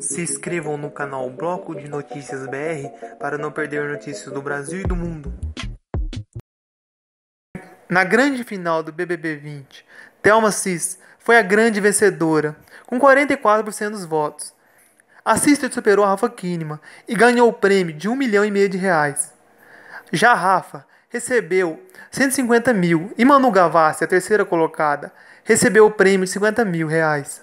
Se inscrevam no canal Bloco de Notícias BR para não perder notícias do Brasil e do mundo. Na grande final do BBB 20, Thelma Cis foi a grande vencedora, com 44% dos votos. A Sister superou a Rafa Kinema e ganhou o prêmio de 1 milhão e meio de reais. Já Rafa recebeu 150 mil e Manu Gavassi, a terceira colocada, recebeu o prêmio de 50 mil reais.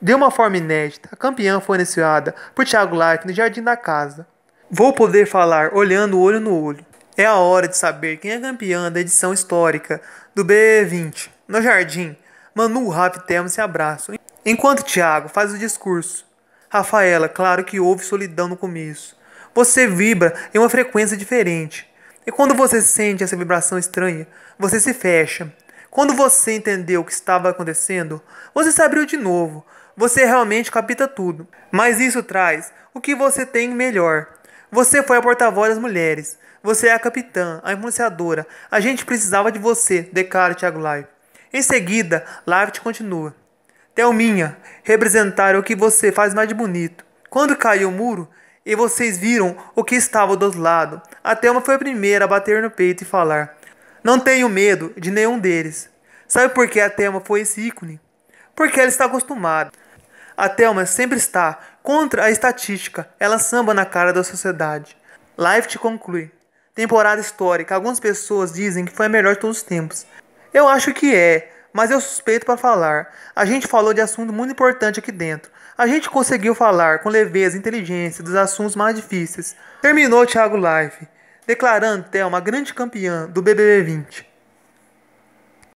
De uma forma inédita, a campeã foi anunciada por Thiago Leifert no Jardim da Casa. Vou poder falar olhando olho no olho. É a hora de saber quem é campeã da edição histórica do B20. No jardim, Manu, Rafa e Thelma se abraçam, enquanto Thiago faz o discurso. Rafaela, claro que houve solidão no começo. Você vibra em uma frequência diferente. E quando você sente essa vibração estranha, você se fecha. Quando você entendeu o que estava acontecendo, você se abriu de novo, você realmente capta tudo. Mas isso traz o que você tem melhor. Você foi a porta-voz das mulheres. Você é a capitã, a influenciadora. A gente precisava de você, declara Thiago Live. Em seguida, Live continua. Thelminha, representar o que você faz mais de bonito. Quando caiu o muro, e vocês viram o que estava do outro lado. A Thelma foi a primeira a bater no peito e falar: Não tenho medo de nenhum deles. Sabe por que a Thelma foi esse ícone? Porque ela está acostumada. A Thelma sempre está contra a estatística, ela samba na cara da sociedade. Life conclui. Temporada histórica. Algumas pessoas dizem que foi a melhor de todos os tempos. Eu acho que é, mas eu suspeito para falar. A gente falou de assunto muito importante aqui dentro. A gente conseguiu falar com leveza e inteligência dos assuntos mais difíceis. Terminou Thiago Live, declarando Thelma a grande campeã do BBB 20.